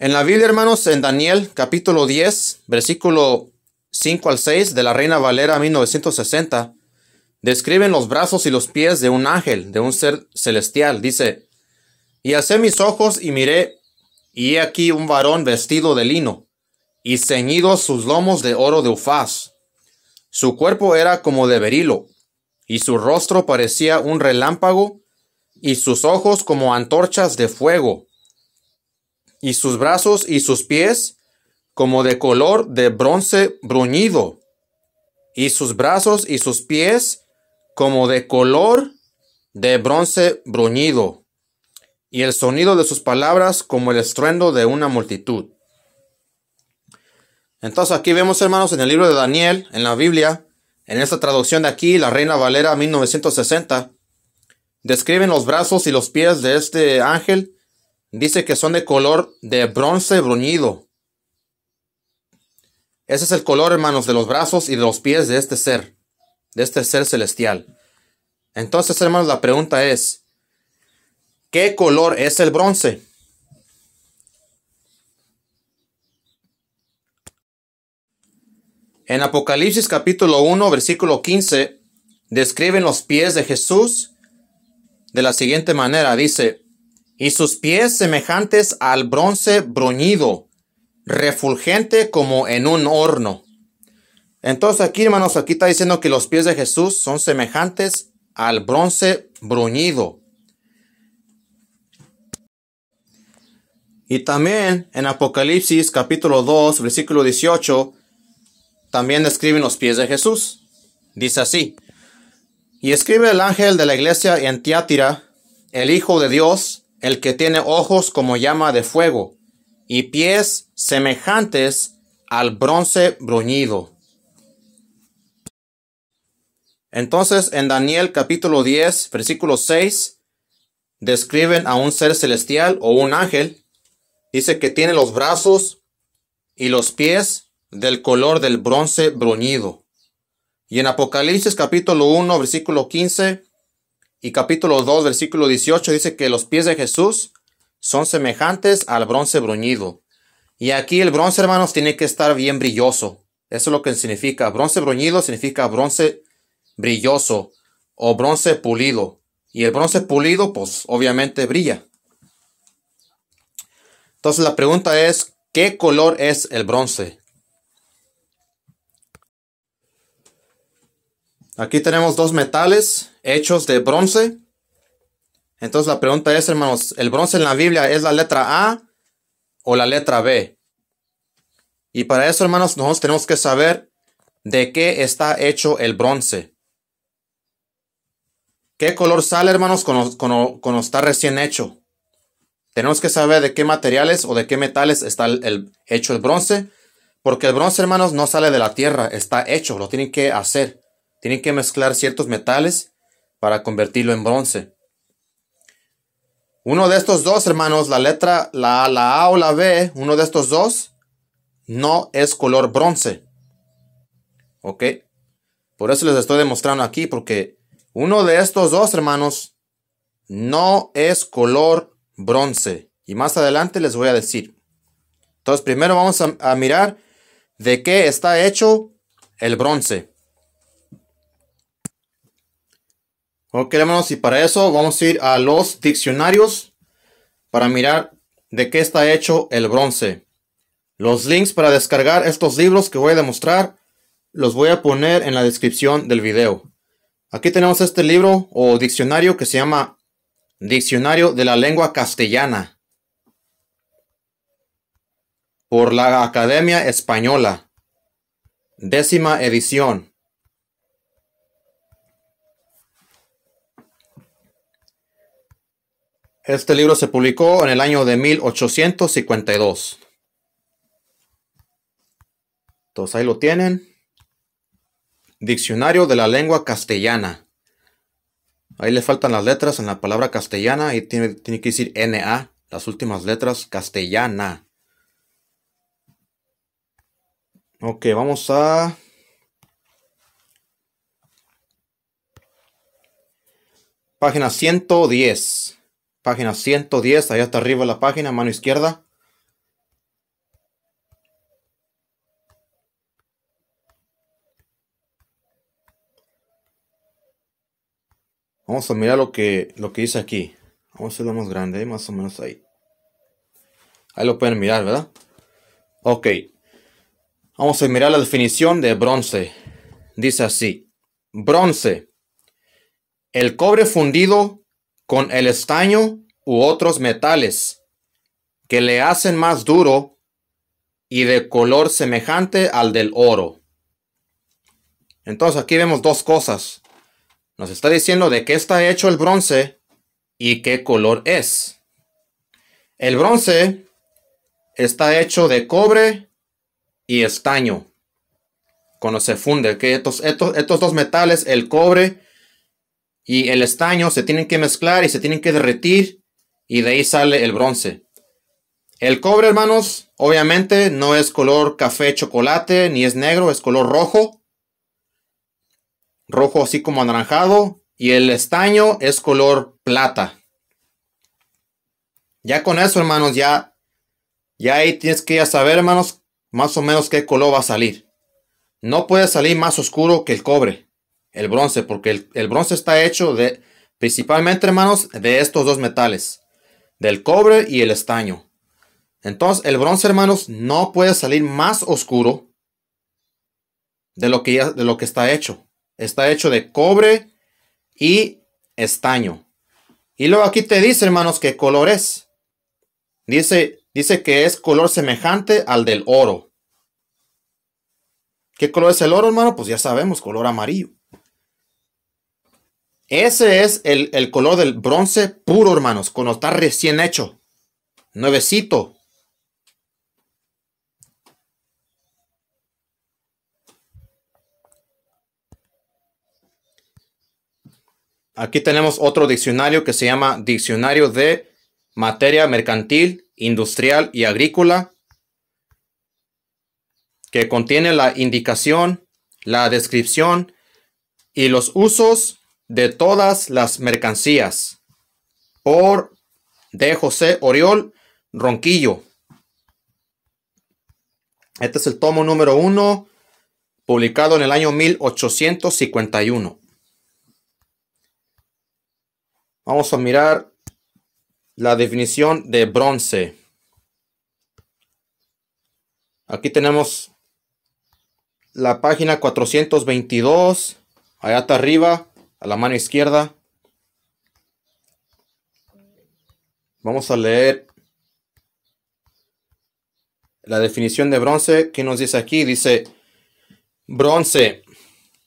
En la Biblia, hermanos, en Daniel capítulo 10, versículo 5 al 6 de la Reina Valera 1960, describen los brazos y los pies de un ángel, de un ser celestial. Dice, y hacé mis ojos y miré, y he aquí un varón vestido de lino, y ceñidos sus lomos de oro de ufaz. Su cuerpo era como de berilo, y su rostro parecía un relámpago, y sus ojos como antorchas de fuego y sus brazos y sus pies como de color de bronce bruñido, y sus brazos y sus pies como de color de bronce bruñido, y el sonido de sus palabras como el estruendo de una multitud. Entonces aquí vemos, hermanos, en el libro de Daniel, en la Biblia, en esta traducción de aquí, la Reina Valera 1960, describen los brazos y los pies de este ángel Dice que son de color de bronce bruñido. Ese es el color, hermanos, de los brazos y de los pies de este ser, de este ser celestial. Entonces, hermanos, la pregunta es, ¿qué color es el bronce? En Apocalipsis capítulo 1, versículo 15, describen los pies de Jesús de la siguiente manera. Dice, y sus pies semejantes al bronce bruñido, refulgente como en un horno. Entonces aquí, hermanos, aquí está diciendo que los pies de Jesús son semejantes al bronce bruñido. Y también en Apocalipsis capítulo 2, versículo 18, también describen los pies de Jesús. Dice así, y escribe el ángel de la iglesia en Tiátira, el Hijo de Dios, el que tiene ojos como llama de fuego, y pies semejantes al bronce bruñido. Entonces, en Daniel capítulo 10, versículo 6, describen a un ser celestial o un ángel. Dice que tiene los brazos y los pies del color del bronce bruñido. Y en Apocalipsis capítulo 1, versículo 15, y capítulo 2, versículo 18 dice que los pies de Jesús son semejantes al bronce bruñido. Y aquí el bronce, hermanos, tiene que estar bien brilloso. Eso es lo que significa. Bronce bruñido significa bronce brilloso o bronce pulido. Y el bronce pulido, pues obviamente brilla. Entonces la pregunta es, ¿qué color es el bronce? Aquí tenemos dos metales hechos de bronce. Entonces la pregunta es, hermanos, ¿el bronce en la Biblia es la letra A o la letra B? Y para eso, hermanos, nosotros tenemos que saber de qué está hecho el bronce. ¿Qué color sale, hermanos, cuando, está recién hecho? Tenemos que saber de qué materiales o de qué metales está hecho el bronce. Porque el bronce, hermanos, no sale de la tierra, está hecho, lo tienen que hacer. Tienen que mezclar ciertos metales para convertirlo en bronce. Uno de estos dos, hermanos, la letra, la, la A o la B, uno de estos dos, no es color bronce. ¿Ok? Por eso les estoy demostrando aquí, porque uno de estos dos, hermanos, no es color bronce. Y más adelante les voy a decir. Entonces, primero vamos a mirar de qué está hecho el bronce. Ok, hermanos, y para eso vamos a ir a los diccionarios para mirar de qué está hecho el bronce. Los links para descargar estos libros que voy a demostrar los voy a poner en la descripción del video. Aquí tenemos este libro o diccionario que se llama Diccionario de la Lengua Castellana por la Academia Española, décima edición. Este libro se publicó en el año de 1852. Entonces ahí lo tienen. Diccionario de la lengua castellana. Ahí le faltan las letras en la palabra castellana y tiene, que decir NA, las últimas letras castellana. Ok, vamos a... Página 110. Página 110, allá hasta arriba de la página, mano izquierda. Vamos a mirar lo que, lo que dice aquí. Vamos a hacerlo más grande, más o menos ahí. Ahí lo pueden mirar, ¿verdad? Ok. Vamos a mirar la definición de bronce. Dice así. Bronce. El cobre fundido con el estaño u otros metales que le hacen más duro y de color semejante al del oro. Entonces aquí vemos dos cosas. Nos está diciendo de qué está hecho el bronce y qué color es. El bronce está hecho de cobre y estaño. Cuando se funde, que estos, estos, estos dos metales, el cobre y el estaño se tienen que mezclar y se tienen que derretir y de ahí sale el bronce. El cobre, hermanos, obviamente no es color café chocolate ni es negro, es color rojo. Rojo así como anaranjado y el estaño es color plata. Ya con eso, hermanos, ya ya ahí tienes que ya saber, hermanos, más o menos qué color va a salir. No puede salir más oscuro que el cobre el bronce, porque el, bronce está hecho de, principalmente hermanos, de estos dos metales, del cobre y el estaño. Entonces el bronce hermanos no puede salir más oscuro de lo que, de lo que está hecho. Está hecho de cobre y estaño. Y luego aquí te dice hermanos qué color es. Dice, dice que es color semejante al del oro. ¿Qué color es el oro, hermano? Pues ya sabemos, color amarillo. Ese es el, color del bronce puro, hermanos, con está recién hecho. Nuevecito. Aquí tenemos otro diccionario que se llama Diccionario de Materia Mercantil, Industrial y Agrícola, que contiene la indicación, la descripción y los usos de todas las mercancías. Por de José Oriol Ronquillo. Este es el tomo número uno, publicado en el año 1851. Vamos a mirar la definición de bronce. Aquí tenemos la página 422, allá está arriba, a la mano izquierda. Vamos a leer la definición de bronce que nos dice aquí. Dice, bronce,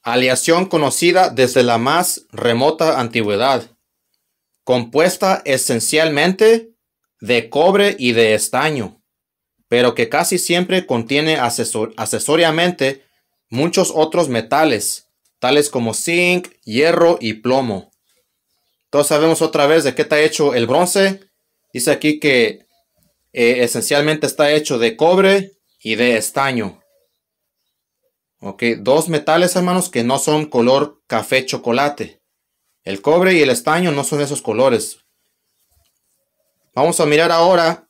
aleación conocida desde la más remota antigüedad, compuesta esencialmente de cobre y de estaño, pero que casi siempre contiene asesor asesoriamente muchos otros metales tales como zinc, hierro y plomo. Entonces sabemos otra vez de qué está hecho el bronce. Dice aquí que eh, esencialmente está hecho de cobre y de estaño. Ok, dos metales hermanos que no son color café chocolate. El cobre y el estaño no son esos colores. Vamos a mirar ahora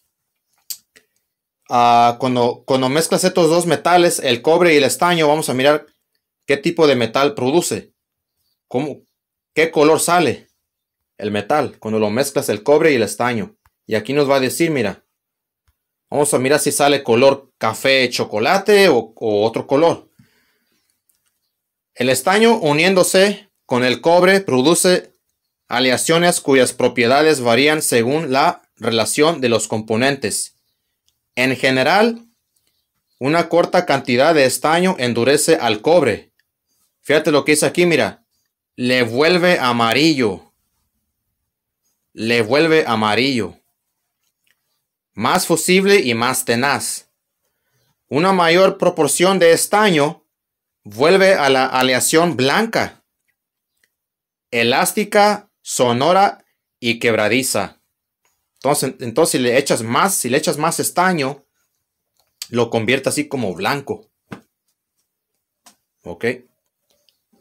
ah, cuando, cuando mezclas estos dos metales, el cobre y el estaño, vamos a mirar ¿Qué tipo de metal produce? ¿Qué color sale? El metal, cuando lo mezclas el cobre y el estaño. Y aquí nos va a decir, mira, vamos a mirar si sale color café, chocolate o, o otro color. El estaño uniéndose con el cobre produce aleaciones cuyas propiedades varían según la relación de los componentes. En general, una corta cantidad de estaño endurece al cobre Fíjate lo que dice aquí, mira. Le vuelve amarillo. Le vuelve amarillo. Más fusible y más tenaz. Una mayor proporción de estaño vuelve a la aleación blanca. Elástica, sonora y quebradiza. Entonces, entonces si le echas más, si le echas más estaño, lo convierte así como blanco. ¿Ok?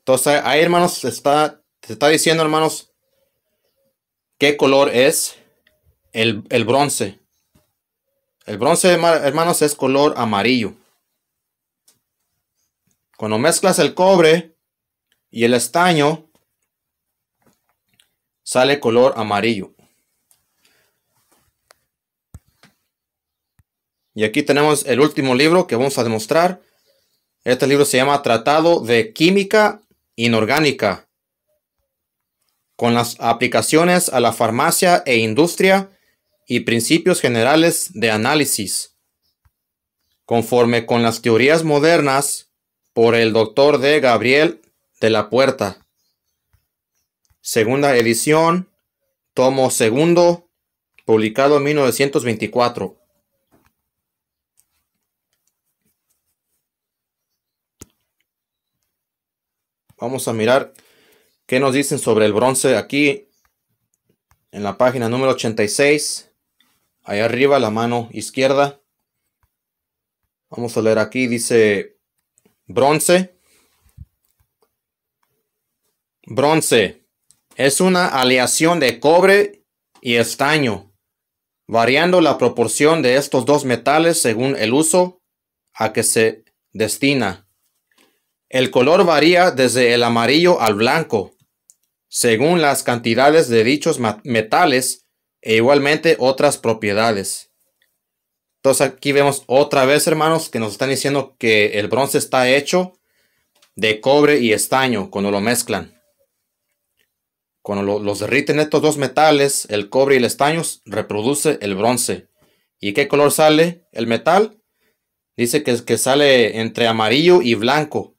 Entonces, ahí, hermanos, se está, está diciendo, hermanos, qué color es el, el bronce. El bronce, hermanos, es color amarillo. Cuando mezclas el cobre y el estaño, sale color amarillo. Y aquí tenemos el último libro que vamos a demostrar. Este libro se llama Tratado de Química inorgánica con las aplicaciones a la farmacia e industria y principios generales de análisis, conforme con las teorías modernas por el doctor D. Gabriel de la Puerta. Segunda edición, tomo segundo, publicado en 1924. Vamos a mirar qué nos dicen sobre el bronce aquí en la página número 86. ahí arriba, la mano izquierda. Vamos a leer aquí, dice bronce. Bronce es una aleación de cobre y estaño, variando la proporción de estos dos metales según el uso a que se destina. El color varía desde el amarillo al blanco, según las cantidades de dichos metales e igualmente otras propiedades. Entonces aquí vemos otra vez, hermanos, que nos están diciendo que el bronce está hecho de cobre y estaño cuando lo mezclan. Cuando los derriten estos dos metales, el cobre y el estaño, reproduce el bronce. ¿Y qué color sale el metal? Dice que sale entre amarillo y blanco.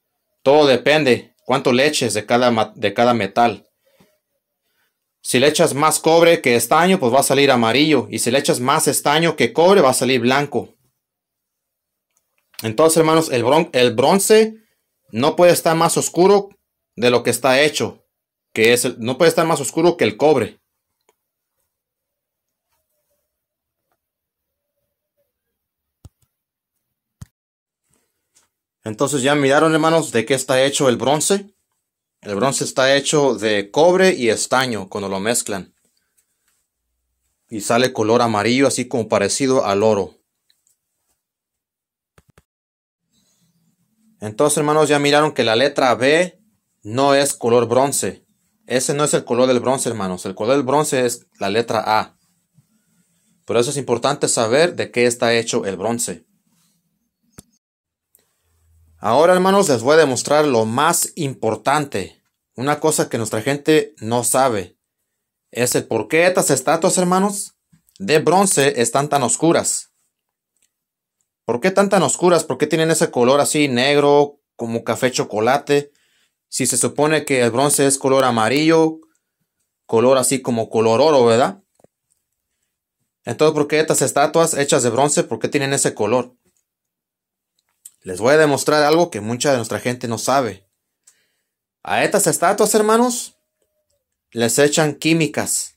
Todo depende cuánto le eches de cada, de cada metal. Si le echas más cobre que estaño, pues va a salir amarillo. Y si le echas más estaño que cobre, va a salir blanco. Entonces, hermanos, el, el bronce no puede estar más oscuro de lo que está hecho. Que es no puede estar más oscuro que el cobre. Entonces ya miraron hermanos de qué está hecho el bronce. El bronce está hecho de cobre y estaño cuando lo mezclan. Y sale color amarillo así como parecido al oro. Entonces hermanos ya miraron que la letra B no es color bronce. Ese no es el color del bronce hermanos. El color del bronce es la letra A. Por eso es importante saber de qué está hecho el bronce. Ahora, hermanos, les voy a demostrar lo más importante. Una cosa que nuestra gente no sabe. Es el por qué estas estatuas, hermanos, de bronce están tan oscuras. ¿Por qué están tan oscuras? ¿Por qué tienen ese color así negro, como café chocolate? Si se supone que el bronce es color amarillo, color así como color oro, ¿verdad? Entonces, ¿por qué estas estatuas hechas de bronce, por qué tienen ese color? Les voy a demostrar algo que mucha de nuestra gente no sabe. A estas estatuas, hermanos, les echan químicas.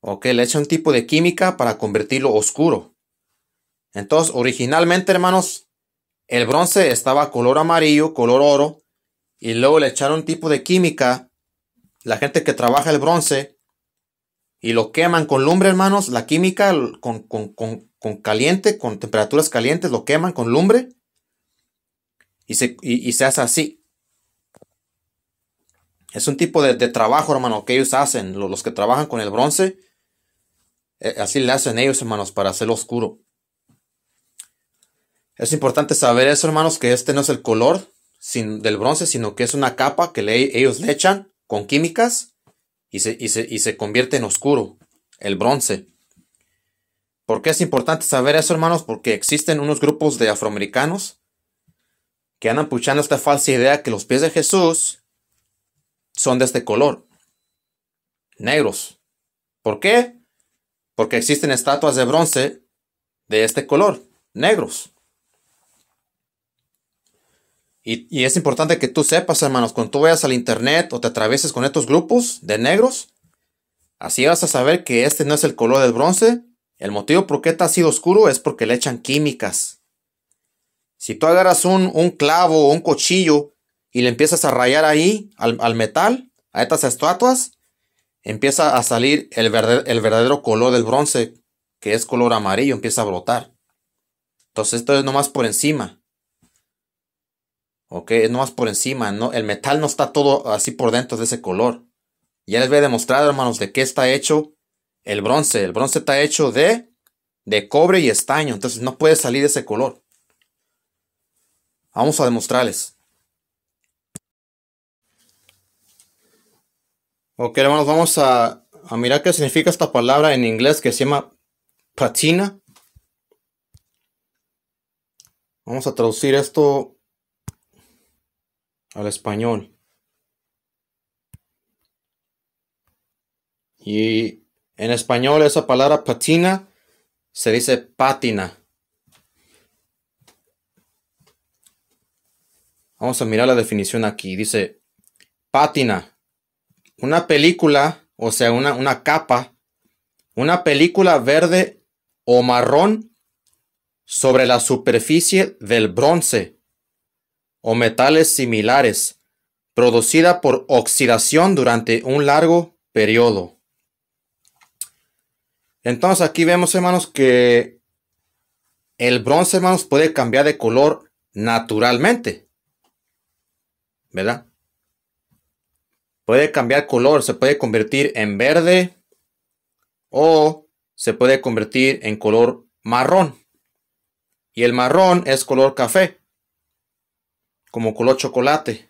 Ok, le echan un tipo de química para convertirlo oscuro. Entonces, originalmente, hermanos, el bronce estaba color amarillo, color oro, y luego le echaron un tipo de química. La gente que trabaja el bronce y lo queman con lumbre, hermanos. La química con, caliente, con temperaturas calientes, lo queman con lumbre y se, y, se hace así. Es un tipo de, trabajo, hermano, que ellos hacen. Los, que trabajan con el bronce, eh, así le hacen ellos, hermanos, para hacerlo oscuro. Es importante saber eso, hermanos, que este no es el color sin, del bronce, sino que es una capa que ellos le echan con químicas y se, convierte en oscuro, el bronce. ¿Por qué es importante saber eso, hermanos? Porque existen unos grupos de afroamericanos que andan puchando esta falsa idea que los pies de Jesús son de este color, negros. ¿Por qué? Porque existen estatuas de bronce de este color, negros. Y, es importante que tú sepas, hermanos, cuando tú vayas al internet o te atravieses con estos grupos de negros, así vas a saber que este no es el color del bronce. El motivo por qué está así oscuro es porque le echan químicas. Si tú agarras un, clavo o un cuchillo y le empiezas a rayar ahí al, al metal, a estas estatuas, empieza a salir el, el verdadero color del bronce, que es color amarillo, empieza a brotar. Entonces esto es nomás por encima. Ok, es nomás por encima, ¿no? El metal no está todo así por dentro de ese color. Ya les voy a demostrar, hermanos, de qué está hecho el bronce. El bronce está hecho de, de cobre y estaño, entonces no puede salir de ese color. Vamos a demostrarles. Ok, hermanos, vamos a, a mirar qué significa esta palabra en inglés que se llama patina. Vamos a traducir esto al español. Y en español esa palabra patina se dice pátina. Vamos a mirar la definición aquí. Dice pátina. Una película, o sea, una, una capa. Una película verde o marrón sobre la superficie del bronce o metales similares, producida por oxidación durante un largo periodo. Entonces aquí vemos, hermanos, que el bronce, hermanos, puede cambiar de color naturalmente. ¿Verdad? Puede cambiar color, se puede convertir en verde o se puede convertir en color marrón. Y el marrón es color café como color chocolate.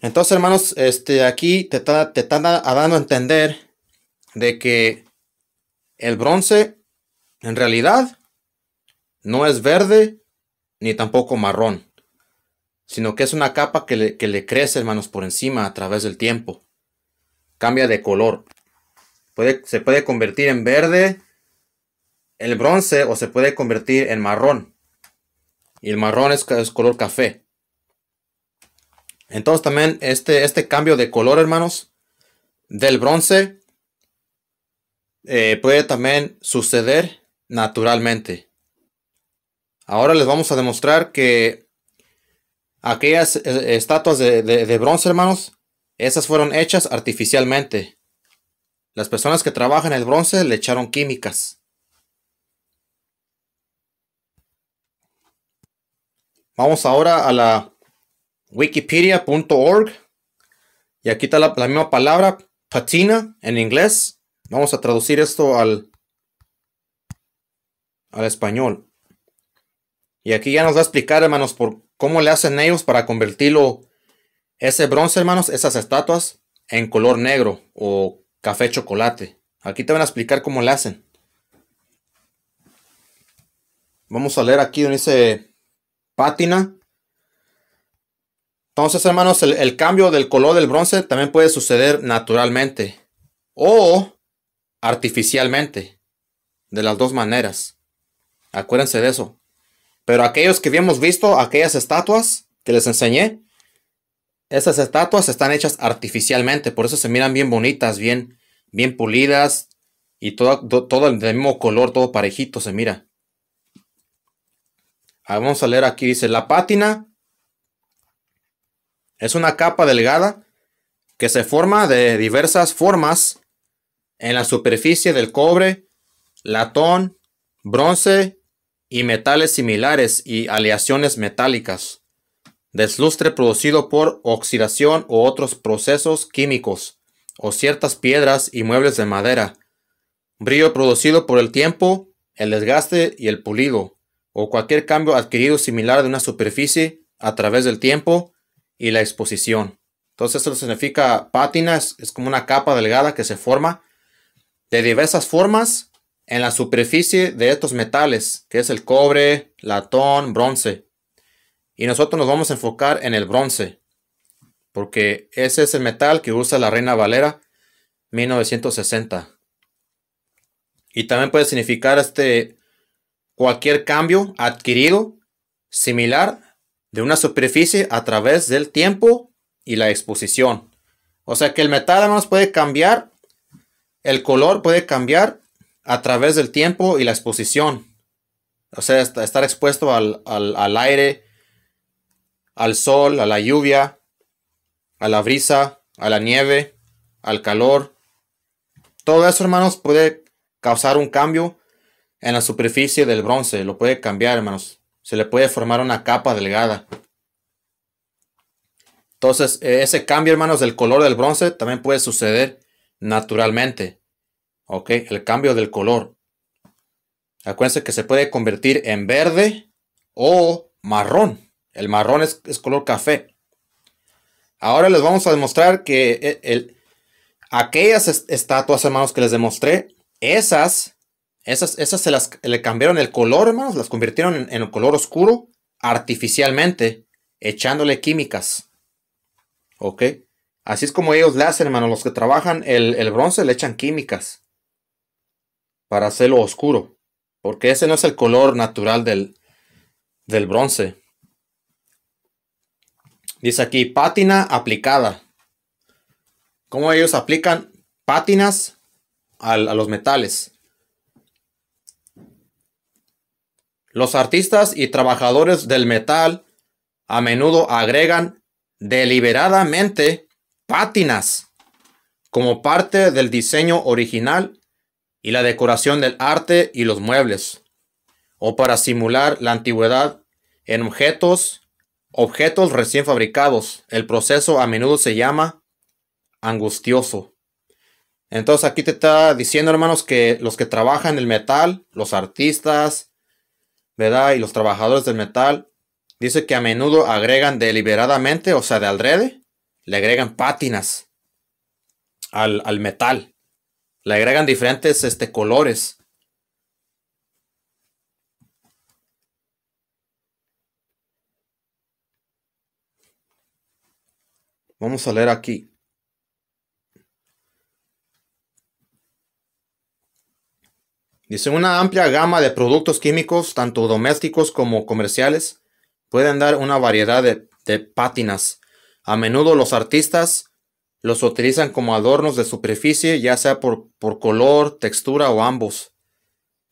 Entonces, hermanos, este, aquí te está, dando a entender de que el bronce en realidad no es verde ni tampoco marrón, sino que es una capa que le, que le crece, hermanos, por encima a través del tiempo. Cambia de color. se puede convertir en verde el bronce o se puede convertir en marrón y el marrón es, color café. Entonces también este, este cambio de color, hermanos, del bronce eh, puede también suceder naturalmente. Ahora les vamos a demostrar que aquellas eh, estatuas de, de bronce, hermanos, esas fueron hechas artificialmente. Las personas que trabajan el bronce le echaron químicas. Vamos ahora a la wikipedia.org y aquí está la, misma palabra patina en inglés. Vamos a traducir esto al, al español. Y aquí ya nos va a explicar, hermanos, por cómo le hacen ellos para convertirlo, ese bronce, hermanos, esas estatuas, en color negro o café chocolate. Aquí te van a explicar cómo le hacen. Vamos a leer aquí donde dice pátina. Entonces, hermanos, el, cambio del color del bronce también puede suceder naturalmente o artificialmente. De las dos maneras. Acuérdense de eso. Pero aquellos que habíamos visto, aquellas estatuas que les enseñé, esas estatuas están hechas artificialmente. Por eso se miran bien bonitas, bien, bien pulidas y todo, todo el mismo color, todo parejito se mira. Ah, vamos a leer aquí, dice, la pátina es una capa delgada que se forma de diversas formas en la superficie del cobre, latón, bronce y metales similares y aleaciones metálicas. Deslustre producido por oxidación o otros procesos químicos o ciertas piedras y muebles de madera. Brillo producido por el tiempo, el desgaste y el pulido o cualquier cambio adquirido similar de una superficie a través del tiempo y la exposición. Entonces eso significa pátinas, es como una capa delgada que se forma de diversas formas en la superficie de estos metales, que es el cobre, latón, bronce. Y nosotros nos vamos a enfocar en el bronce, porque ese es el metal que usa la Reina Valera 1960. Y también puede significar este cualquier cambio adquirido similar de una superficie a través del tiempo y la exposición. O sea que el metal nos puede cambiar, el color puede cambiar a través del tiempo y la exposición. O sea, estar expuesto al, al aire, al sol, a la lluvia, a la brisa, a la nieve, al calor. Todo eso, hermanos, puede causar un cambio en la superficie del bronce. Lo puede cambiar, hermanos. Se le puede formar una capa delgada. Entonces, e, ese cambio, hermanos, del color del bronce también puede suceder naturalmente. ¿Ok? El cambio del color. Acuérdense que se puede convertir en verde o marrón. El marrón es, color café. Ahora les vamos a demostrar que e, aquellas estatuas, hermanos, que les demostré, esas esas, esas se las le cambiaron el color, hermanos, las convirtieron en, un color oscuro artificialmente, echándole químicas. ¿Ok? Así es como ellos le hacen, hermano. Los que trabajan el, bronce le echan químicas para hacerlo oscuro. Porque ese no es el color natural del, del bronce. Dice aquí, pátina aplicada. ¿Cómo ellos aplican pátinas a los metales? Los artistas y trabajadores del metal a menudo agregan deliberadamente pátinas como parte del diseño original y la decoración del arte y los muebles, o para simular la antigüedad en objetos, objetos recién fabricados. El proceso a menudo se llama angustioso. Entonces aquí te está diciendo, hermanos, que los que trabajan el metal, los artistas, ¿verdad? Y los trabajadores del metal, dice que a menudo agregan deliberadamente, o sea, de alrede, le agregan pátinas al, al metal. Le agregan diferentes este, colores. Vamos a leer aquí. Dice, una amplia gama de productos químicos, tanto domésticos como comerciales, pueden dar una variedad de, pátinas. A menudo los artistas los utilizan como adornos de superficie, ya sea por, por, color, textura o ambos.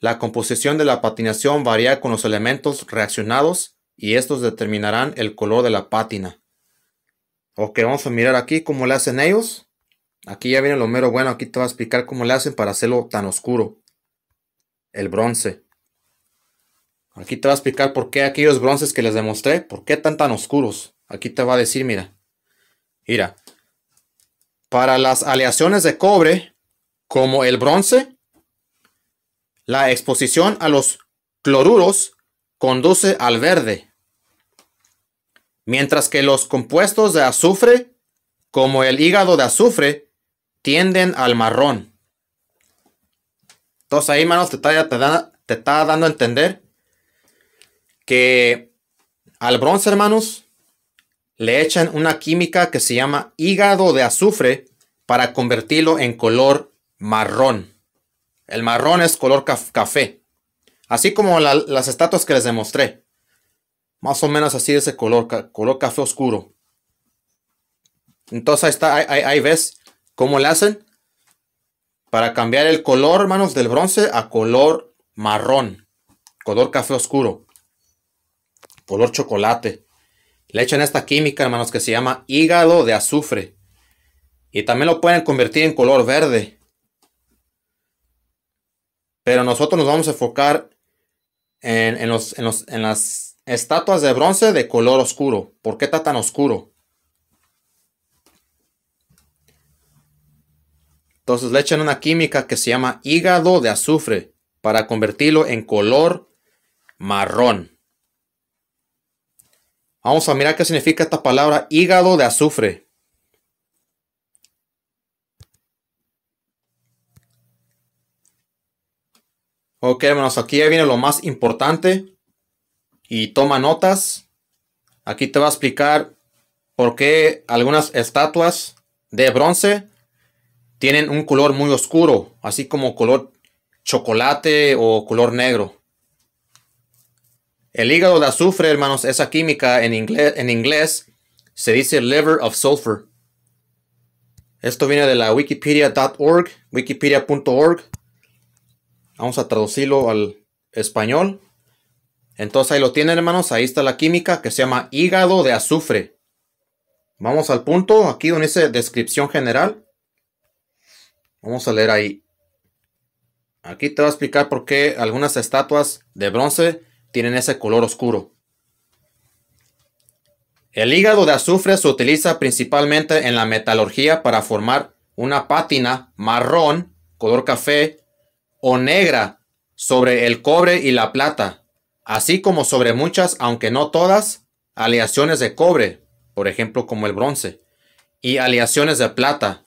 La composición de la patinación varía con los elementos reaccionados y estos determinarán el color de la pátina. Ok, vamos a mirar aquí cómo le hacen ellos. Aquí ya viene lo mero bueno, aquí te voy a explicar cómo le hacen para hacerlo tan oscuro el bronce. Aquí te va a explicar por qué aquellos bronces que les demostré, por qué tan tan oscuros. Aquí te va a decir, mira, mira, para las aleaciones de cobre, como el bronce, la exposición a los cloruros conduce al verde, mientras que los compuestos de azufre, como el hígado de azufre, tienden al marrón. Entonces ahí, hermanos, te está, te, está dando a entender que al bronce, hermanos, le echan una química que se llama hígado de azufre para convertirlo en color marrón. El marrón es color café, así como las estatuas que les demostré. Más o menos así de ese color, color café oscuro. Entonces ahí, ahí ves cómo le hacen para cambiar el color, hermanos, del bronce a color marrón, color café oscuro, color chocolate. Le echan esta química, hermanos, que se llama hígado de azufre. Y también lo pueden convertir en color verde. Pero nosotros nos vamos a enfocar en, en, las estatuas de bronce de color oscuro. ¿Por qué está tan oscuro? Entonces le echan una química que se llama hígado de azufre para convertirlo en color marrón. Vamos a mirar qué significa esta palabra hígado de azufre. Ok, hermanos, aquí ya viene lo más importante. Y toma notas. Aquí te va a explicar por qué algunas estatuas de bronce tienen un color muy oscuro, así como color chocolate o color negro. El hígado de azufre, hermanos, esa química en inglés, en inglés se dice liver of sulfur. Esto viene de la wikipedia.org, wikipedia.org. Vamos a traducirlo al español. Entonces ahí lo tienen, hermanos. Ahí está la química que se llama hígado de azufre. Vamos al punto, aquí donde dice descripción general. Vamos a leer ahí. Aquí te voy a explicar por qué algunas estatuas de bronce tienen ese color oscuro. El hígado de azufre se utiliza principalmente en la metalurgia para formar una pátina marrón, color café o negra sobre el cobre y la plata, así como sobre muchas, aunque no todas, aleaciones de cobre, por ejemplo como el bronce, y aleaciones de plata,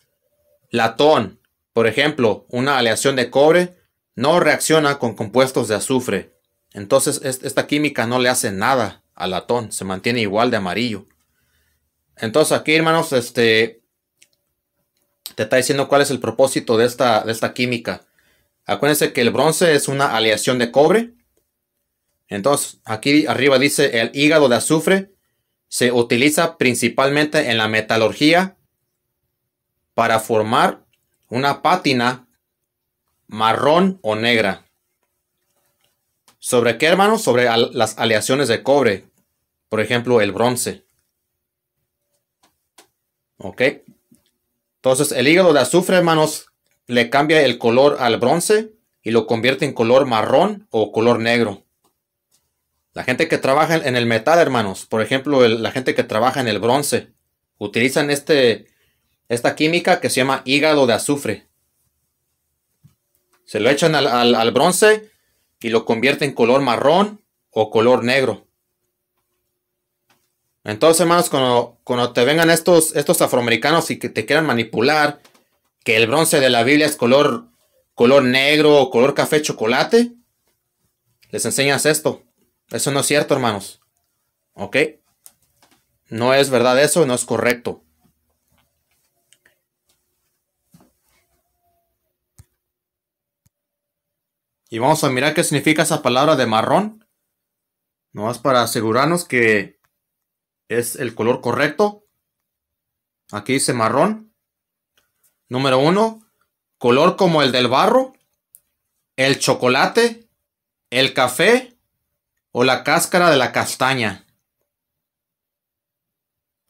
latón, por ejemplo, una aleación de cobre no reacciona con compuestos de azufre. Entonces esta química no le hace nada al latón, se mantiene igual de amarillo. Entonces aquí, hermanos, este te está diciendo cuál es el propósito de esta, de esta química. Acuérdense que el bronce es una aleación de cobre. Entonces, aquí arriba dice el hígado de azufre se utiliza principalmente en la metalurgia para formar una pátina marrón o negra. ¿Sobre qué, hermanos? Sobre las aleaciones de cobre. Por ejemplo, el bronce. ¿Ok? Entonces, el hígado de azufre, hermanos, le cambia el color al bronce y lo convierte en color marrón o color negro. La gente que trabaja en el metal, hermanos, por ejemplo, la gente que trabaja en el bronce, utilizan este esta química que se llama hígado de azufre. Se lo echan al, bronce y lo convierte en color marrón o color negro. Entonces, hermanos, cuando, cuando te vengan estos, estos afroamericanos y que te quieran manipular, que el bronce de la Biblia es color, color negro o color café chocolate, les enseñas esto. Eso no es cierto, hermanos. ¿Ok? No es verdad eso, no es correcto. Y vamos a mirar qué significa esa palabra de marrón. Nomás para asegurarnos que es el color correcto. Aquí dice marrón. Número uno, color como el del barro, el chocolate, el café o la cáscara de la castaña.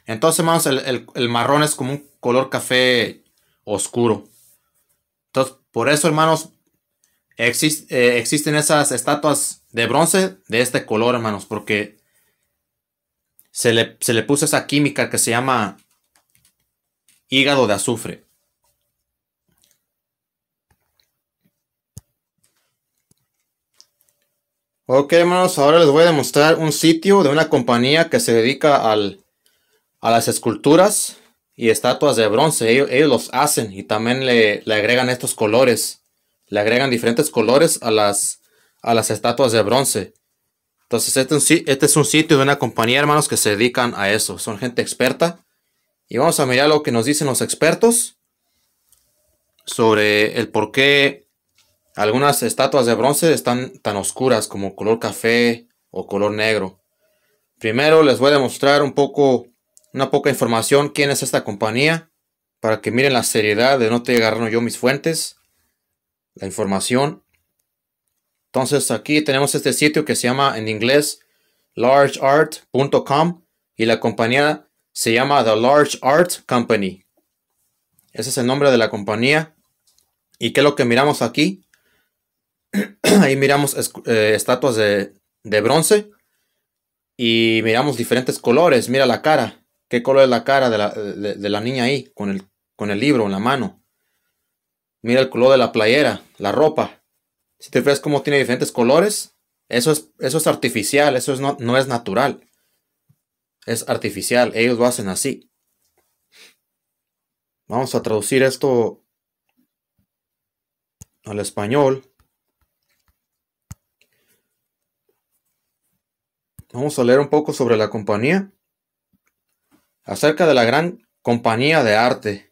Entonces, hermanos, el, el marrón es como un color café oscuro. Entonces, por eso, hermanos, eh, existen esas estatuas de bronce de este color, hermanos, porque se le, puso esa química que se llama hígado de azufre. Ok, hermanos, ahora les voy a demostrar un sitio de una compañía que se dedica a las esculturas y estatuas de bronce. Ellos, ellos los hacen y también le, le agregan estos colores le agregan diferentes colores a las, a las estatuas de bronce. Entonces, este, este, es un sitio de una compañía, hermanos, que se dedican a eso. Son gente experta. Y vamos a mirar lo que nos dicen los expertos sobre el por qué algunas estatuas de bronce están tan oscuras como color café o color negro. Primero les voy a demostrar un poco, una poca información quién es esta compañía para que miren la seriedad de no te agarrando yo mis fuentes la información. Entonces aquí tenemos este sitio que se llama en inglés largeart.com y la compañía se llama The Large Art Company. Ese es el nombre de la compañía. ¿Y qué es lo que miramos aquí? Ahí miramos eh, estatuas de, bronce y miramos diferentes colores. Mira la cara. ¿Qué color es la cara de la, niña ahí con el, con el libro en la mano? Mira el color de la playera, la ropa. Si te ves cómo tiene diferentes colores, eso es, eso es artificial, eso es no, no es natural. Es artificial, ellos lo hacen así. Vamos a traducir esto al español. Vamos a leer un poco sobre la compañía. Acerca de la gran compañía de arte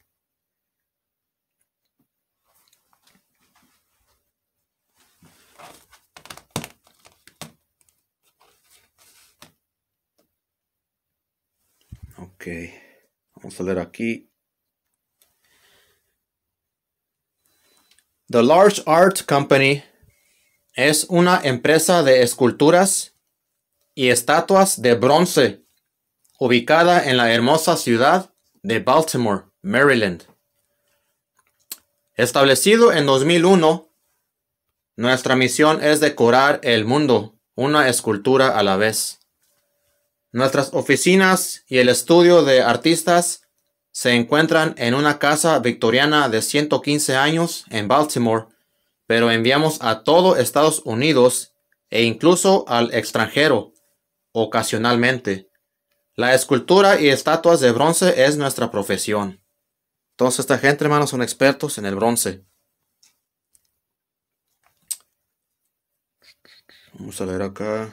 Ok, vamos a leer aquí. The Large Art Company es una empresa de esculturas y estatuas de bronce ubicada en la hermosa ciudad de Baltimore, Maryland. Establecido en 2001, nuestra misión es decorar el mundo, una escultura a la vez. Nuestras oficinas y el estudio de artistas se encuentran en una casa victoriana de 115 años en Baltimore, pero enviamos a todo Estados Unidos e incluso al extranjero ocasionalmente. La escultura y estatuas de bronce es nuestra profesión. Entonces esta gente, hermanos, son expertos en el bronce. Vamos a leer acá.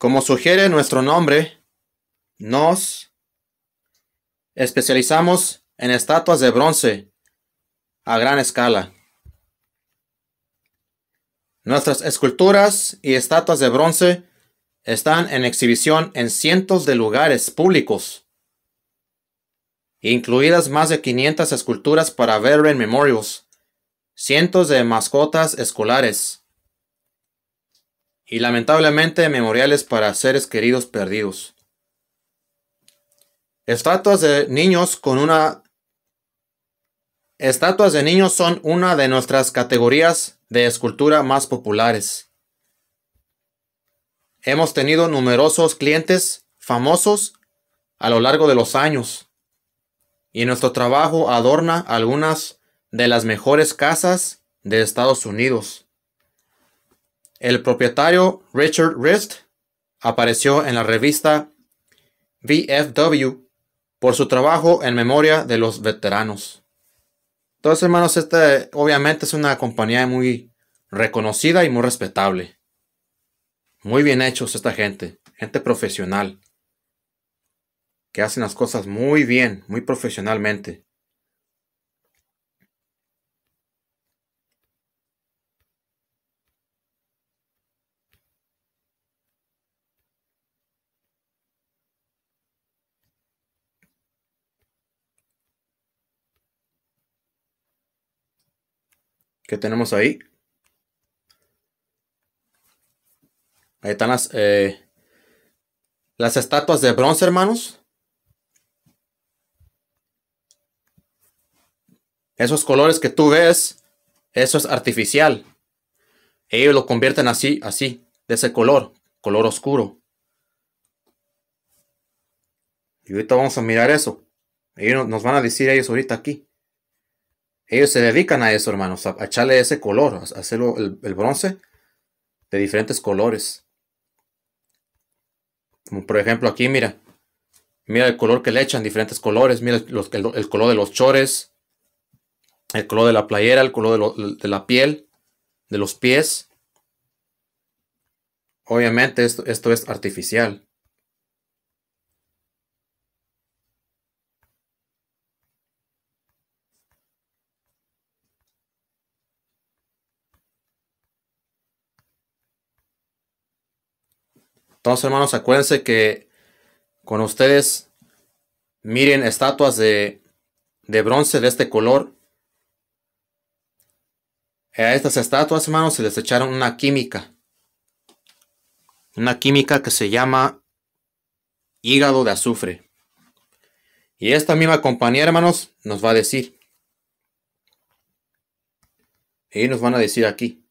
Como sugiere nuestro nombre, nos especializamos en estatuas de bronce a gran escala. Nuestras esculturas y estatuas de bronce están en exhibición en cientos de lugares públicos, incluidas más de 500 esculturas para verben memorials, cientos de mascotas escolares, y lamentablemente memoriales para seres queridos perdidos. Estatuas de niños con una Estatuas de niños son una de nuestras categorías de escultura más populares. Hemos tenido numerosos clientes famosos a lo largo de los años y nuestro trabajo adorna algunas de las mejores casas de Estados Unidos. El propietario Richard Rist apareció en la revista VFW por su trabajo en memoria de los veteranos. Entonces, hermanos, esta obviamente es una compañía muy reconocida y muy respetable. Muy bien hechos esta gente, gente profesional, que hacen las cosas muy bien, muy profesionalmente. que tenemos ahí. Ahí están las, eh, las estatuas de bronce, hermanos. Esos colores que tú ves, eso es artificial. Ellos lo convierten así, así, de ese color, color oscuro. Y ahorita vamos a mirar eso. Ellos nos van a decir ellos ahorita aquí. Ellos se dedican a eso, hermanos, a, echarle ese color, a hacerlo el, bronce de diferentes colores. Como por ejemplo aquí, mira. Mira el color que le echan, diferentes colores. Mira el, color de los chores, el color de la playera, el color de, la piel, de los pies. Obviamente esto, esto es artificial. Entonces, hermanos, acuérdense que con ustedes miren estatuas de, de bronce de este color, a estas estatuas, hermanos, se les echaron una química. Una química que se llama hígado de azufre. Y esta misma compañía, hermanos, nos va a decir. Y nos van a decir aquí.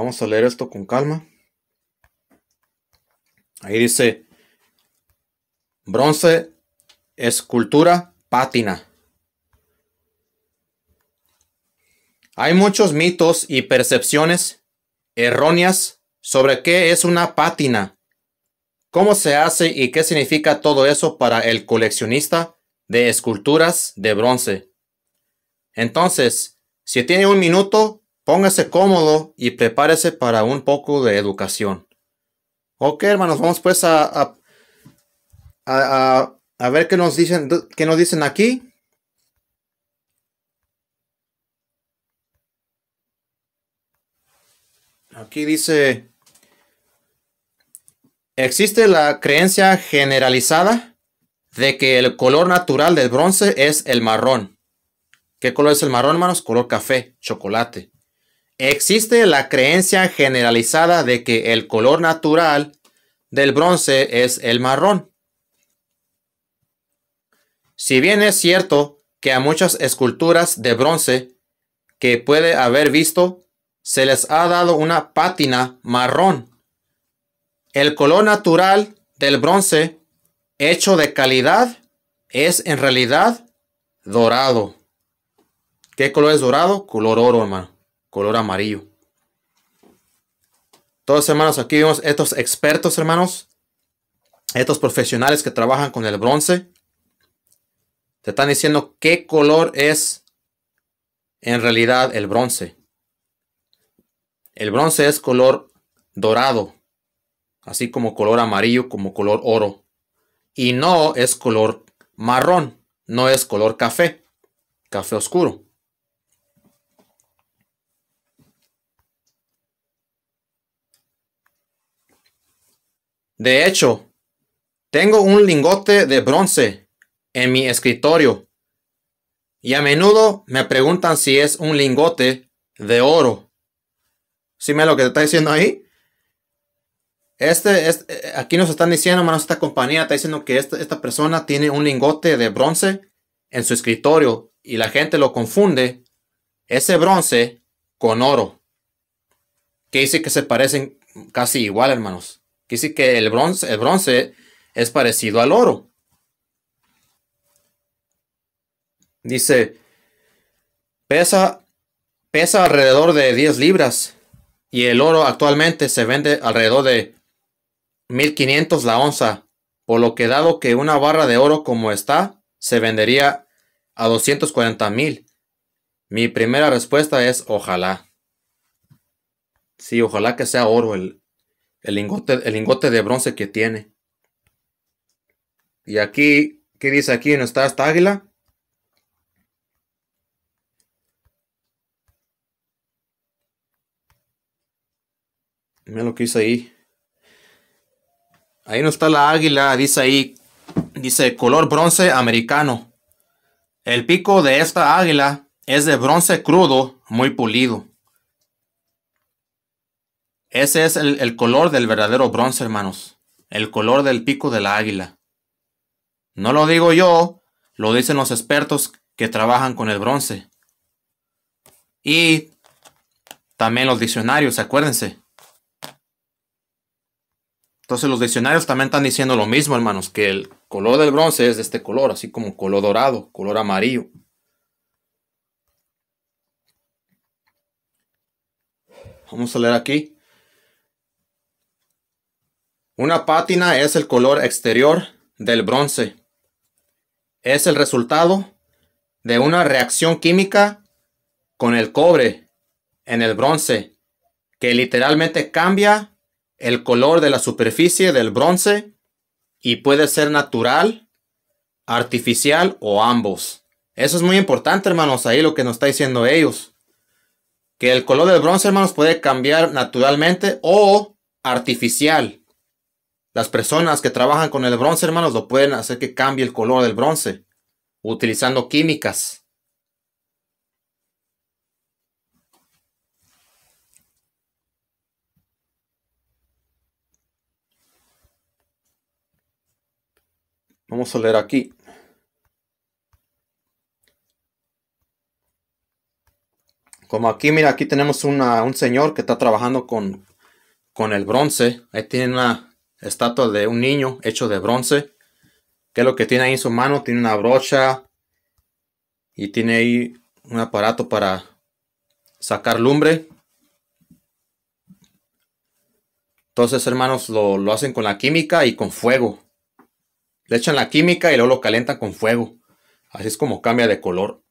Vamos a leer esto con calma. Ahí dice, bronce, escultura, pátina. Hay muchos mitos y percepciones erróneas sobre qué es una pátina, cómo se hace y qué significa todo eso para el coleccionista de esculturas de bronce. Entonces, si tiene un minuto, Póngase cómodo y prepárese para un poco de educación. Ok, hermanos, vamos pues a, a, ver qué nos dicen, qué nos dicen aquí. Aquí dice, existe la creencia generalizada de que el color natural del bronce es el marrón. ¿Qué color es el marrón, hermanos? Color café, chocolate. Existe la creencia generalizada de que el color natural del bronce es el marrón. Si bien es cierto que a muchas esculturas de bronce que puede haber visto se les ha dado una pátina marrón, el color natural del bronce hecho de calidad es en realidad dorado. ¿Qué color es dorado? Color oro, hermano color amarillo. Todos hermanos, aquí vemos estos expertos hermanos, estos profesionales que trabajan con el bronce. Te están diciendo qué color es en realidad el bronce. El bronce es color dorado, así como color amarillo, como color oro. Y no es color marrón, no es color café, café oscuro. De hecho, tengo un lingote de bronce en mi escritorio y a menudo me preguntan si es un lingote de oro. ¿Sí me lo que te está diciendo ahí? Este, este aquí nos están diciendo, hermanos, esta compañía está diciendo que este, esta persona tiene un lingote de bronce en su escritorio y la gente lo confunde ese bronce con oro. Que dice que se parecen casi igual, hermanos que sí que el bronce, el bronce es parecido al oro. Dice, pesa, pesa alrededor de 10 libras y el oro actualmente se vende alrededor de 1500 la onza, por lo que dado que una barra de oro como está se vendería a 240 mil. Mi primera respuesta es ojalá. Sí, ojalá que sea oro el, el lingote, el lingote de bronce que tiene. Y aquí, ¿qué dice aquí? ¿No está esta águila? Mira lo que dice ahí. Ahí no está la águila, dice ahí, dice color bronce americano. El pico de esta águila es de bronce crudo, muy pulido. Ese es el, color del verdadero bronce, hermanos. El color del pico de la águila. No lo digo yo, lo dicen los expertos que trabajan con el bronce. Y también los diccionarios, acuérdense. Entonces los diccionarios también están diciendo lo mismo, hermanos, que el color del bronce es de este color, así como color dorado, color amarillo. Vamos a leer aquí. Una pátina es el color exterior del bronce. Es el resultado de una reacción química con el cobre en el bronce, que literalmente cambia el color de la superficie del bronce y puede ser natural, artificial o ambos. Eso es muy importante, hermanos, ahí lo que nos está diciendo ellos. Que el color del bronce, hermanos, puede cambiar naturalmente o artificial. Las personas que trabajan con el bronce, hermanos, lo pueden hacer que cambie el color del bronce utilizando químicas. Vamos a leer aquí. Como aquí, mira, aquí tenemos un señor que está trabajando con, con el bronce. Ahí tiene una, estatua de un niño hecho de bronce. Que es lo que tiene ahí en su mano? Tiene una brocha y tiene ahí un aparato para sacar lumbre. Entonces, hermanos, lo, hacen con la química y con fuego. Le echan la química y luego lo calentan con fuego. Así es como cambia de color.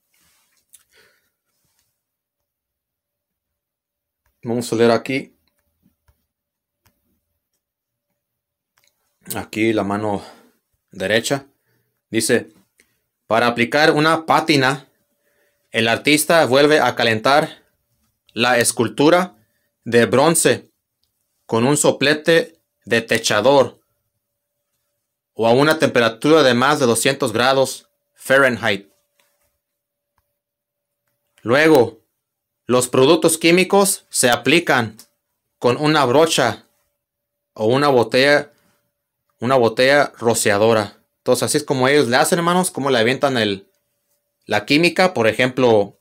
Vamos a leer aquí aquí la mano derecha, dice, para aplicar una pátina, el artista vuelve a calentar la escultura de bronce con un soplete de techador o a una temperatura de más de 200 grados Fahrenheit. Luego, los productos químicos se aplican con una brocha o una botella una botella rociadora. Entonces, así es como ellos le hacen, hermanos, como le avientan la química, por ejemplo,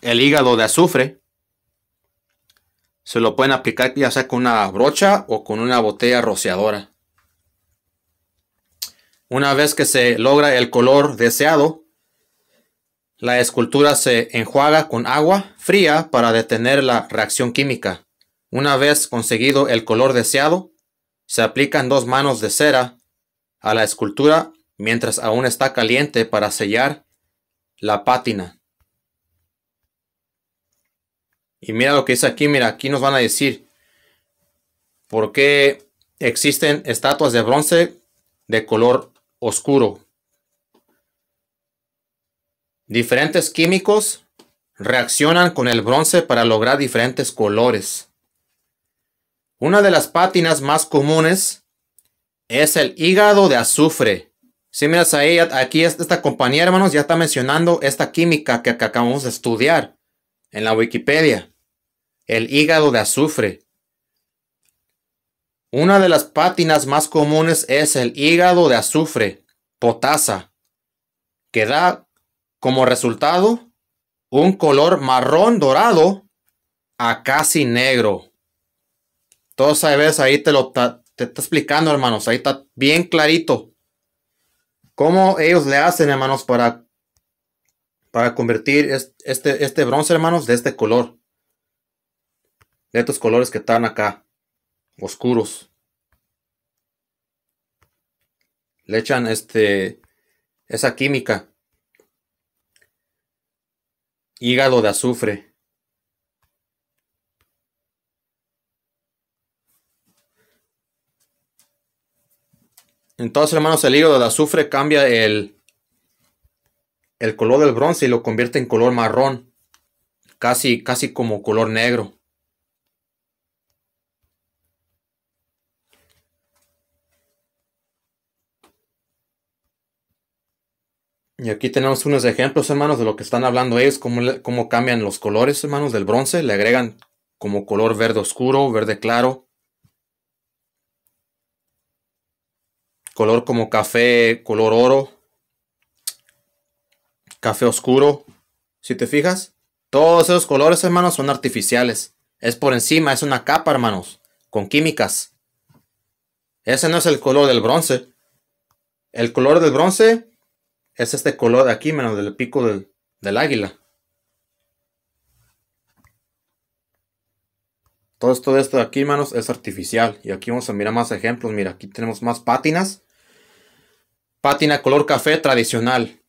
el hígado de azufre. Se lo pueden aplicar ya sea con una brocha o con una botella rociadora. Una vez que se logra el color deseado, la escultura se enjuaga con agua fría para detener la reacción química. Una vez conseguido el color deseado, se aplican dos manos de cera a la escultura mientras aún está caliente para sellar la pátina. Y mira lo que dice aquí, mira, aquí nos van a decir por qué existen estatuas de bronce de color oscuro. Diferentes químicos reaccionan con el bronce para lograr diferentes colores. Una de las pátinas más comunes es el hígado de azufre. Si miras ahí, aquí esta compañía, hermanos, ya está mencionando esta química que, que acabamos de estudiar en la Wikipedia. El hígado de azufre. Una de las pátinas más comunes es el hígado de azufre, potasa, que da como resultado un color marrón dorado a casi negro. Todos sabes ahí te lo te está explicando, hermanos. Ahí está bien clarito. Cómo ellos le hacen, hermanos, para, para convertir este, este bronce, hermanos, de este color. De estos colores que están acá. Oscuros. Le echan este. Esa química. Hígado de azufre. Entonces, hermanos, el hígado de azufre cambia el, el color del bronce y lo convierte en color marrón, casi, casi como color negro. Y aquí tenemos unos ejemplos, hermanos, de lo que están hablando ellos, cómo, cómo cambian los colores, hermanos, del bronce. Le agregan como color verde oscuro, verde claro, color como café, color oro, café oscuro. Si te fijas, todos esos colores, hermanos, son artificiales. Es por encima, es una capa, hermanos, con químicas. Ese no es el color del bronce. El color del bronce es este color de aquí, menos del pico del, del águila. Todo esto de esto de aquí, hermanos, es artificial. Y aquí vamos a mirar más ejemplos. Mira, aquí tenemos más pátinas. Pátina color café tradicional.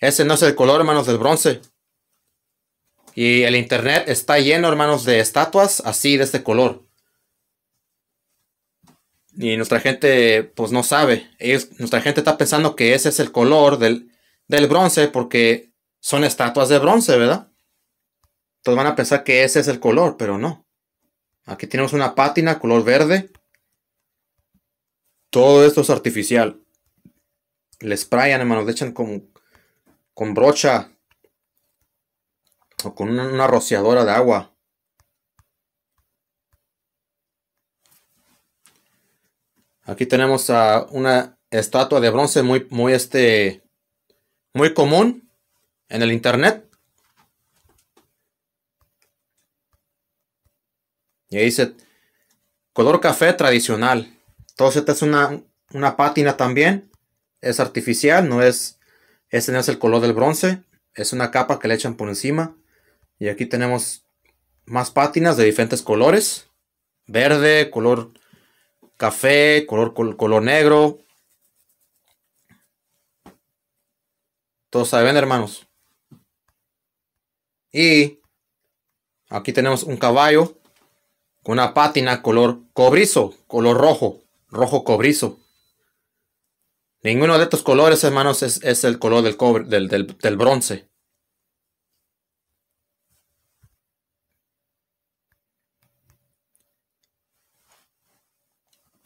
Ese no es el color, hermanos, del bronce. Y el internet está lleno, hermanos, de estatuas así, de este color. Y nuestra gente, pues no sabe. nuestra gente está pensando que ese es el color del, del bronce porque son estatuas de bronce, ¿verdad? Entonces van a pensar que ese es el color, pero no. Aquí tenemos una pátina color verde. Todo esto es artificial. Le sprayan, hermano, le echan con, brocha o con una, rociadora de agua. Aquí tenemos a una estatua de bronce muy, muy, este, muy común en el internet. Y dice color café tradicional. Todo esto es una, pátina también. Es artificial, no es. Este no es el color del bronce. Es una capa que le echan por encima. Y aquí tenemos más pátinas de diferentes colores. Verde, color café, color, negro. Todos saben, hermanos. Y aquí tenemos un caballo con una pátina color cobrizo, color rojo rojo cobrizo. Ninguno de estos colores, hermanos, es, el color del, cobre, del, del bronce.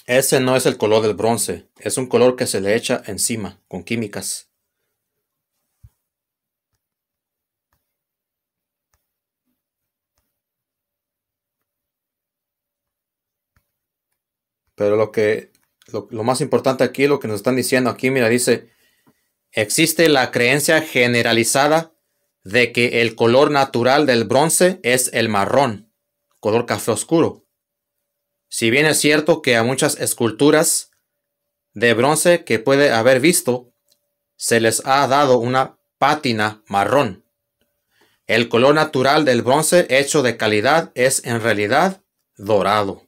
Ese no es el color del bronce, es un color que se le echa encima con químicas. Pero lo que lo, más importante aquí, lo que nos están diciendo aquí, mira, dice, existe la creencia generalizada de que el color natural del bronce es el marrón, color café oscuro. Si bien es cierto que a muchas esculturas de bronce que puede haber visto, se les ha dado una pátina marrón. El color natural del bronce hecho de calidad es en realidad dorado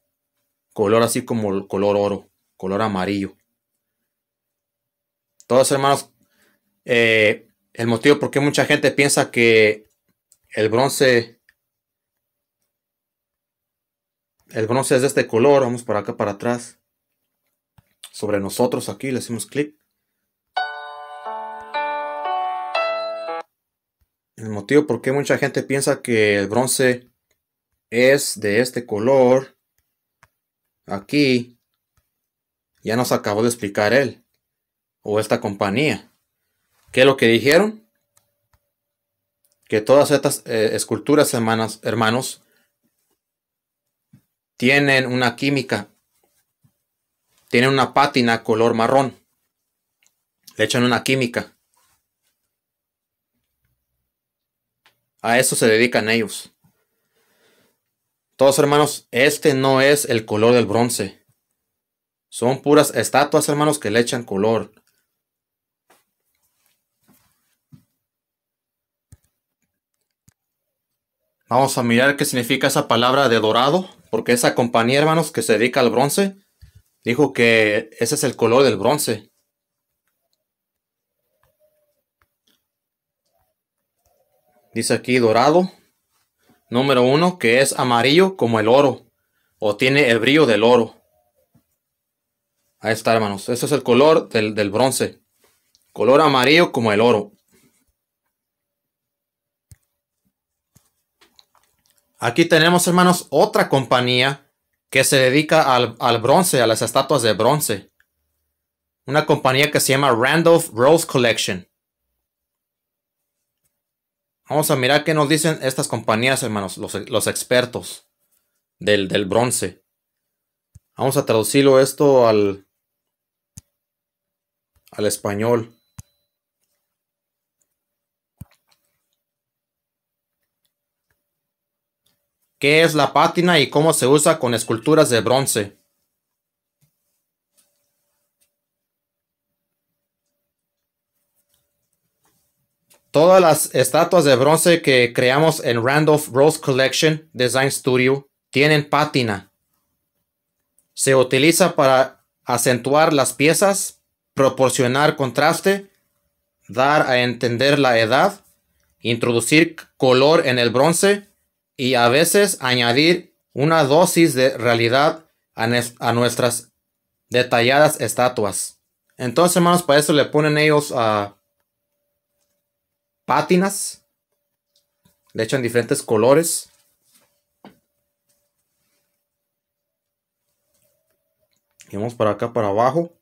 color así como el color oro, color amarillo. Todos hermanos, eh, el motivo por qué mucha gente piensa que el bronce, el bronce es de este color, vamos para acá, para atrás, sobre nosotros aquí, le hacemos clic. El motivo por qué mucha gente piensa que el bronce es de este color Aquí ya nos acabó de explicar él o esta compañía. ¿Qué es lo que dijeron? Que todas estas eh, esculturas, hermanas, hermanos, tienen una química, tienen una pátina color marrón, le echan una química. A eso se dedican ellos. Todos hermanos, este no es el color del bronce. Son puras estatuas, hermanos, que le echan color. Vamos a mirar qué significa esa palabra de dorado, porque esa compañía, hermanos, que se dedica al bronce, dijo que ese es el color del bronce. Dice aquí dorado, Número uno, que es amarillo como el oro, o tiene el brillo del oro. Ahí está, hermanos. Ese es el color del, bronce. Color amarillo como el oro. Aquí tenemos, hermanos, otra compañía que se dedica al, bronce, a las estatuas de bronce. Una compañía que se llama Randolph Rose Collection. Vamos a mirar qué nos dicen estas compañías, hermanos, los, los expertos del, del, bronce. Vamos a traducirlo esto al, al español. ¿Qué es la pátina y cómo se usa con esculturas de bronce? Todas las estatuas de bronce que creamos en Randolph Rose Collection Design Studio tienen pátina. Se utiliza para acentuar las piezas, proporcionar contraste, dar a entender la edad, introducir color en el bronce y a veces añadir una dosis de realidad a, nuestras detalladas estatuas. Entonces, hermanos, para eso le ponen ellos a pátinas, hecho en diferentes colores. vamos para acá, para abajo.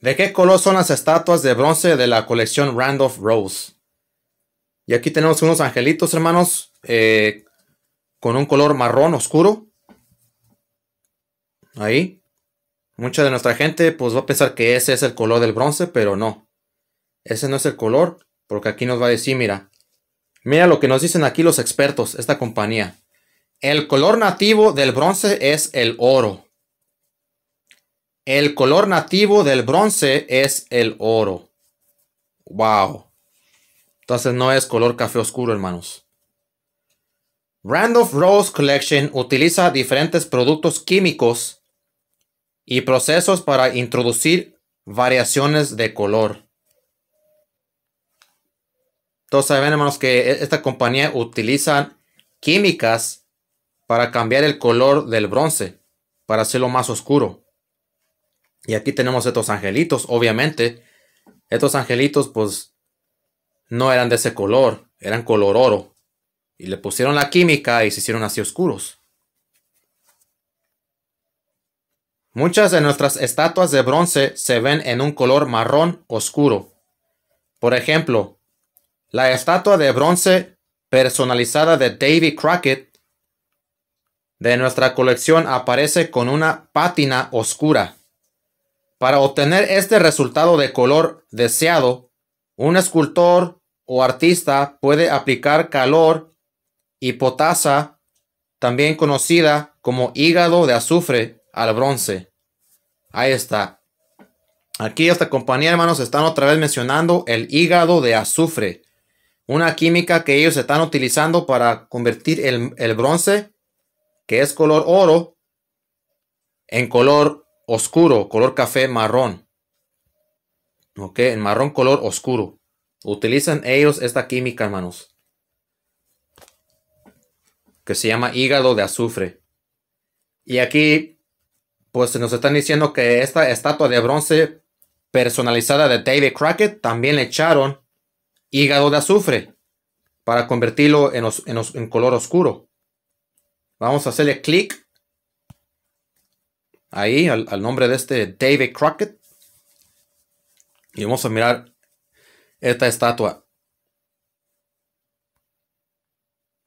¿De qué color son las estatuas de bronce de la colección Randolph Rose? Y aquí tenemos unos angelitos, hermanos, eh, con un color marrón oscuro. Ahí. Mucha de nuestra gente pues va a pensar que ese es el color del bronce, pero no. Ese no es el color, porque aquí nos va a decir, mira, mira lo que nos dicen aquí los expertos, esta compañía. El color nativo del bronce es el oro. El color nativo del bronce es el oro. Wow. Entonces no es color café oscuro, hermanos. Randolph Rose Collection utiliza diferentes productos químicos y procesos para introducir variaciones de color. Todos saben hermanos que e-, esta compañía utiliza químicas para cambiar el color del bronce, para hacerlo más oscuro. Y aquí tenemos estos angelitos, obviamente. Estos angelitos pues no eran de ese color, eran color oro. Y le pusieron la química y se hicieron así oscuros. Muchas de nuestras estatuas de bronce se ven en un color marrón oscuro. Por ejemplo, la estatua de bronce personalizada de Davy Crockett de nuestra colección aparece con una pátina oscura. Para obtener este resultado de color deseado, un escultor o artista puede aplicar calor y potasa, también conocida como hígado de azufre, al bronce. Ahí está. Aquí esta compañía, hermanos, están otra vez mencionando el hígado de azufre. Una química que ellos están utilizando para convertir el, bronce, que es color oro, en color oscuro, color café marrón. Ok, en marrón color oscuro. Utilizan ellos esta química, hermanos. Que se llama hígado de azufre. Y aquí pues nos están diciendo que esta estatua de bronce personalizada de David Crockett también le echaron hígado de azufre para convertirlo en, en, color oscuro. Vamos a hacerle clic ahí al, al, nombre de este David Crockett. Y vamos a mirar esta estatua.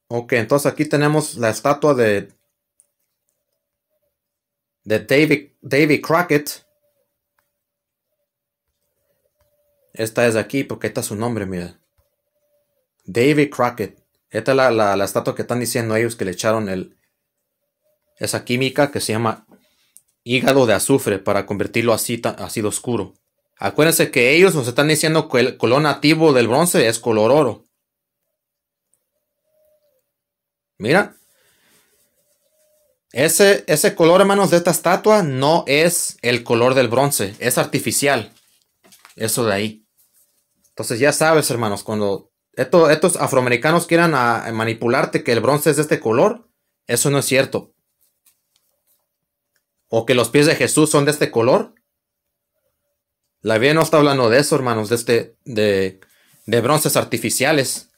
Ok, entonces aquí tenemos la estatua de de David, David Crockett. Esta es aquí porque está su nombre, mira. David Crockett. Esta es la, estatua que están diciendo ellos que le echaron el, esa química que se llama hígado de azufre para convertirlo así ácido oscuro. Acuérdense que ellos nos están diciendo que el color nativo del bronce es color oro. Mira, ese, color, hermanos, de esta estatua no es el color del bronce, es artificial. Eso de ahí. Entonces ya sabes, hermanos, cuando estos afroamericanos quieran ah, manipularte que el bronce es de este color, eso no es cierto. O que los pies de Jesús son de este color. La Biblia no está hablando de eso, hermanos, de, este, de, de bronces artificiales.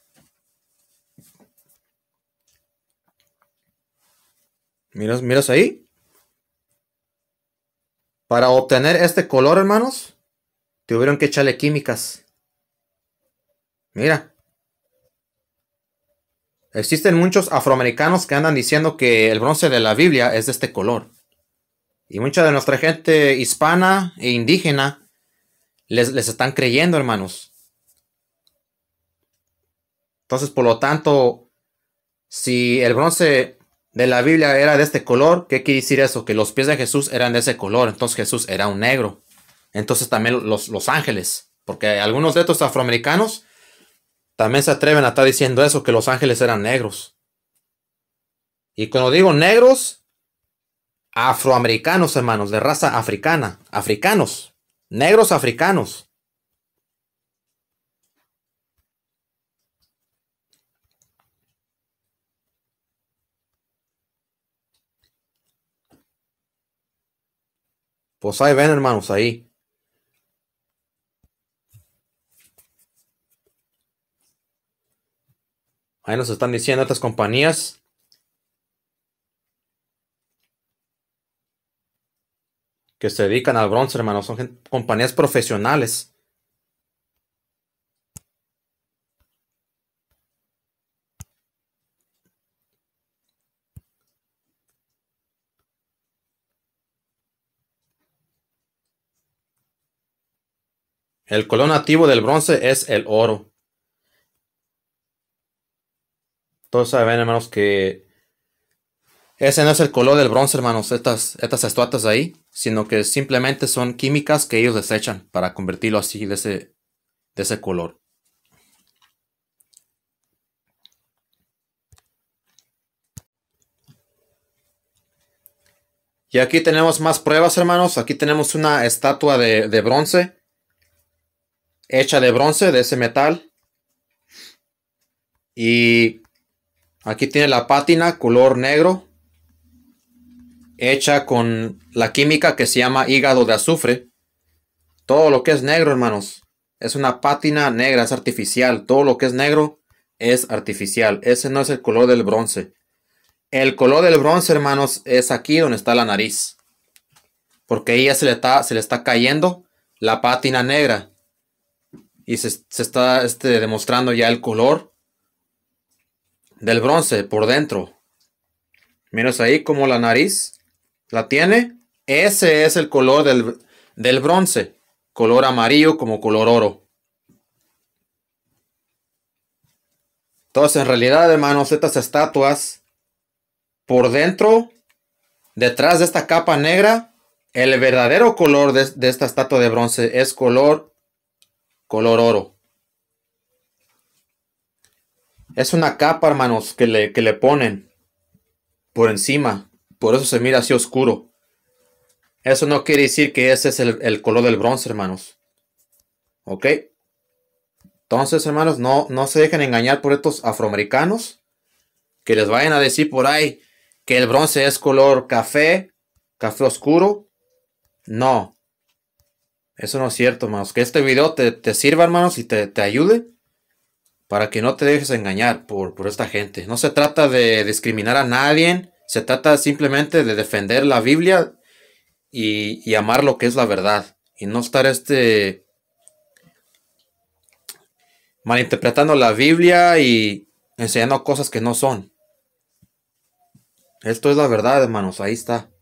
¿Miras, ahí? Para obtener este color, hermanos, tuvieron que echarle químicas. Mira. Existen muchos afroamericanos que andan diciendo que el bronce de la Biblia es de este color. Y mucha de nuestra gente hispana e indígena les, les están creyendo, hermanos. Entonces, por lo tanto, si el bronce de la Biblia era de este color, ¿qué quiere decir eso? Que los pies de Jesús eran de ese color, entonces Jesús era un negro. Entonces también los, los ángeles, porque algunos de estos afroamericanos también se atreven a estar diciendo eso, que los ángeles eran negros. Y cuando digo negros, afroamericanos, hermanos, de raza africana, africanos, negros africanos. Pues ahí ven, hermanos, ahí. Ahí nos están diciendo estas compañías. Que se dedican al bronce, hermanos. Son compañías profesionales. El color nativo del bronce es el oro. Todos saben, hermanos, que ese no es el color del bronce, hermanos, estas, estas estatuas ahí, sino que simplemente son químicas que ellos desechan para convertirlo así de ese, de ese color. Y aquí tenemos más pruebas, hermanos. Aquí tenemos una estatua de, de bronce hecha de bronce, de ese metal. Y aquí tiene la pátina color negro, hecha con la química que se llama hígado de azufre. Todo lo que es negro, hermanos, es una pátina negra, es artificial. Todo lo que es negro es artificial. Ese no es el color del bronce. El color del bronce, hermanos, es aquí donde está la nariz. Porque ella se le está, se le está cayendo la pátina negra y se, está este, demostrando ya el color del bronce por dentro. Miren ahí como la nariz la tiene. Ese es el color del, bronce. Color amarillo como color oro. Entonces, en realidad, hermanos, estas estatuas, por dentro, detrás de esta capa negra, el verdadero color de, de esta estatua de bronce es color color oro. Es una capa, hermanos, que le, le ponen por encima. Por eso se mira así oscuro. Eso no quiere decir que ese es el, color del bronce, hermanos. ¿Ok? Entonces, hermanos, no, no se dejen engañar por estos afroamericanos que les vayan a decir por ahí que el bronce es color café, café oscuro. No, eso no es cierto, hermanos. Que este video te, sirva, hermanos, y te, ayude para que no te dejes engañar por, por esta gente. No se trata de discriminar a nadie. Se trata simplemente de defender la Biblia y, y amar lo que es la verdad. Y no estar este malinterpretando la Biblia y enseñando cosas que no son. Esto es la verdad, hermanos. Ahí está.